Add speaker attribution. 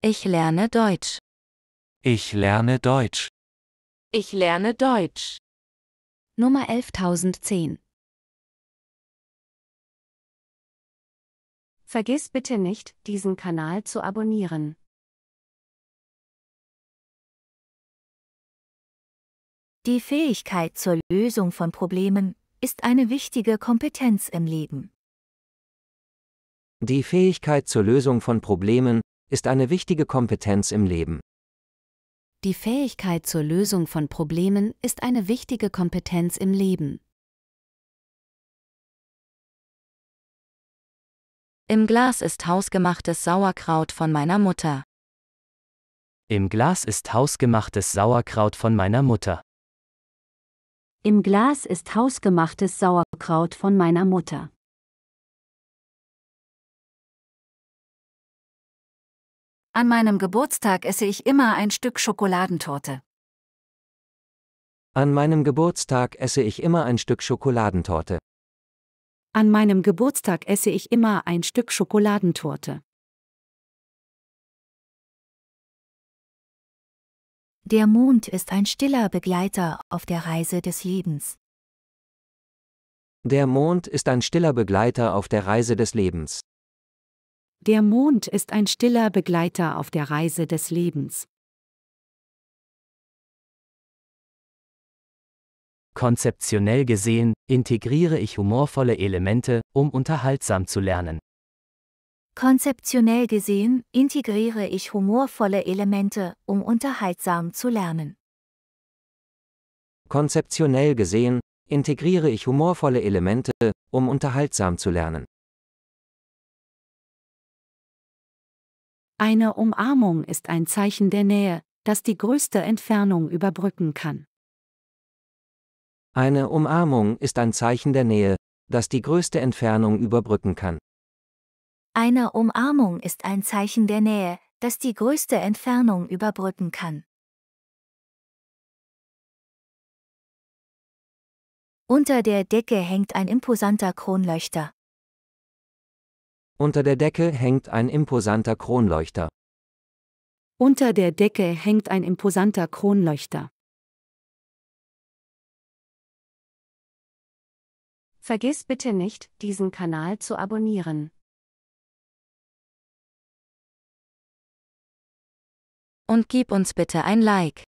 Speaker 1: Ich lerne Deutsch. Ich lerne Deutsch. Ich lerne Deutsch. Nummer 11010. Vergiss bitte nicht, diesen Kanal zu abonnieren. Die Fähigkeit zur
Speaker 2: Lösung von Problemen ist eine wichtige Kompetenz im Leben.
Speaker 3: Die Fähigkeit zur Lösung von Problemen ist eine wichtige Kompetenz im Leben.
Speaker 1: Die Fähigkeit zur Lösung von Problemen ist eine wichtige Kompetenz im Leben.
Speaker 2: Im Glas ist hausgemachtes Sauerkraut von meiner Mutter.
Speaker 3: Im Glas ist hausgemachtes Sauerkraut von meiner Mutter.
Speaker 2: Im
Speaker 1: Glas ist hausgemachtes Sauerkraut von meiner Mutter. An meinem Geburtstag esse ich immer ein Stück Schokoladentorte. An meinem Geburtstag
Speaker 3: esse ich immer ein Stück Schokoladentorte.
Speaker 4: An meinem Geburtstag esse ich immer
Speaker 1: ein Stück Schokoladentorte.
Speaker 2: Der Mond ist ein stiller Begleiter auf der Reise des Lebens.
Speaker 3: Der Mond ist ein stiller Begleiter auf der Reise des Lebens.
Speaker 1: Der Mond ist ein stiller Begleiter auf der Reise des Lebens.
Speaker 3: Konzeptionell gesehen, integriere ich humorvolle Elemente, um unterhaltsam zu lernen.
Speaker 2: Konzeptionell gesehen, integriere ich humorvolle Elemente, um unterhaltsam zu lernen.
Speaker 3: Konzeptionell gesehen, integriere ich humorvolle Elemente, um unterhaltsam zu lernen.
Speaker 1: Eine Umarmung ist ein Zeichen der Nähe, das die größte Entfernung überbrücken kann.
Speaker 3: Eine Umarmung ist ein Zeichen der Nähe, das die größte Entfernung überbrücken kann.
Speaker 2: Eine Umarmung ist ein Zeichen der Nähe, das die größte Entfernung
Speaker 1: überbrücken kann.
Speaker 2: Unter der Decke hängt ein imposanter Kronleuchter.
Speaker 3: Unter der Decke hängt ein imposanter Kronleuchter.
Speaker 2: Unter der
Speaker 4: Decke hängt ein imposanter Kronleuchter.
Speaker 1: Vergiss bitte nicht, diesen Kanal zu abonnieren. Und gib uns bitte ein Like.